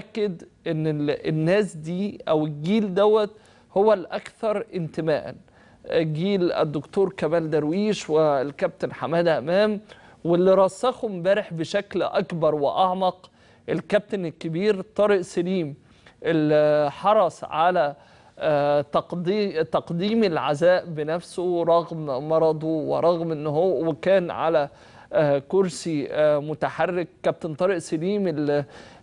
متاكد ان الناس دي او الجيل دوت هو الاكثر انتماء جيل الدكتور كمال درويش والكابتن حماده امام واللي رسخه امبارح بشكل اكبر واعمق الكابتن الكبير طارق سليم اللي حرص على آه، تقديم العزاء بنفسه رغم مرضه ورغم ان هو وكان على آه، كرسي آه، متحرك كابتن طارق سليم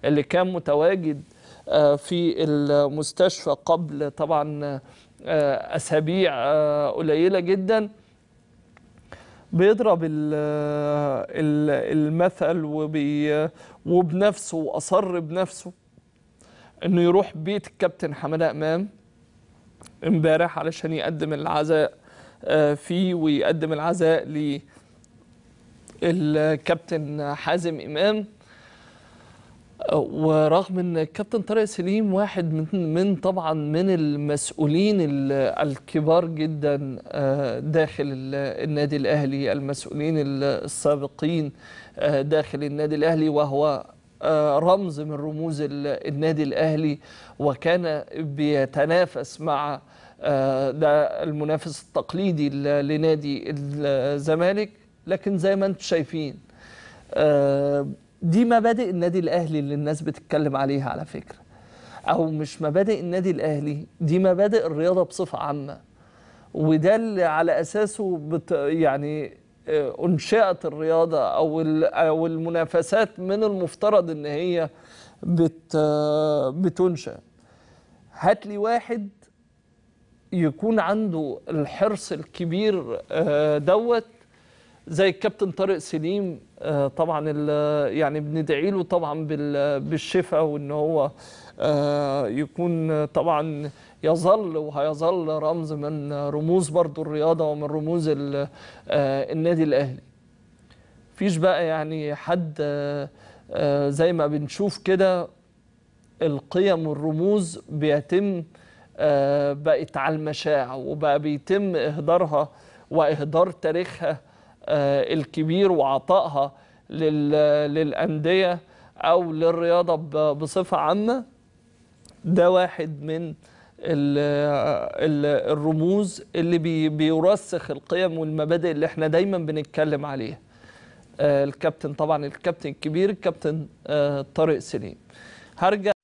اللي كان متواجد آه، في المستشفى قبل طبعا اسابيع قليله جدا بيضرب المثل وبي وبنفسه واصر بنفسه انه يروح بيت الكابتن حماده امام امبارح علشان يقدم العزاء فيه ويقدم العزاء ليه الكابتن حازم امام ورغم ان الكابتن طارق سليم واحد من من طبعا من المسؤولين الكبار جدا آه، داخل النادي الاهلي المسؤولين السابقين آه، داخل النادي الاهلي وهو آه، رمز من رموز النادي الاهلي وكان بيتنافس مع ده المنافس التقليدي لنادي الزمالك لكن زي ما انتم شايفين آه، دي مبادئ النادي الاهلي اللي الناس بتتكلم عليها على فكره او مش مبادئ النادي الاهلي دي مبادئ الرياضه بصفه عامه وده اللي على اساسه بت يعني آه، انشئت الرياضه او او المنافسات من المفترض ان هي بت بتنشا هات لي واحد يكون عنده الحرص الكبير آه، دوت زي الكابتن طارق سليم آه، طبعا يعني بندعي له طبعا بالشفاء وان هو آه، يكون طبعا يظل وهيظل رمز من رموز برضو الرياضه ومن رموز آه، النادي الاهلي فيش بقى يعني حد زي ما بنشوف كده القيم والرموز بيتم بقت على المشاع وبقى بيتم اهدارها واهدار تاريخها آه، الكبير وعطائها للأندية أو للرياضة بصفة عامة ده واحد من الرموز اللي بيرسخ القيم والمبادئ اللي احنا دايما بنتكلم عليها آه، الكابتن طبعا الكابتن الكبير الكابتن آه، طارق سليم هرجع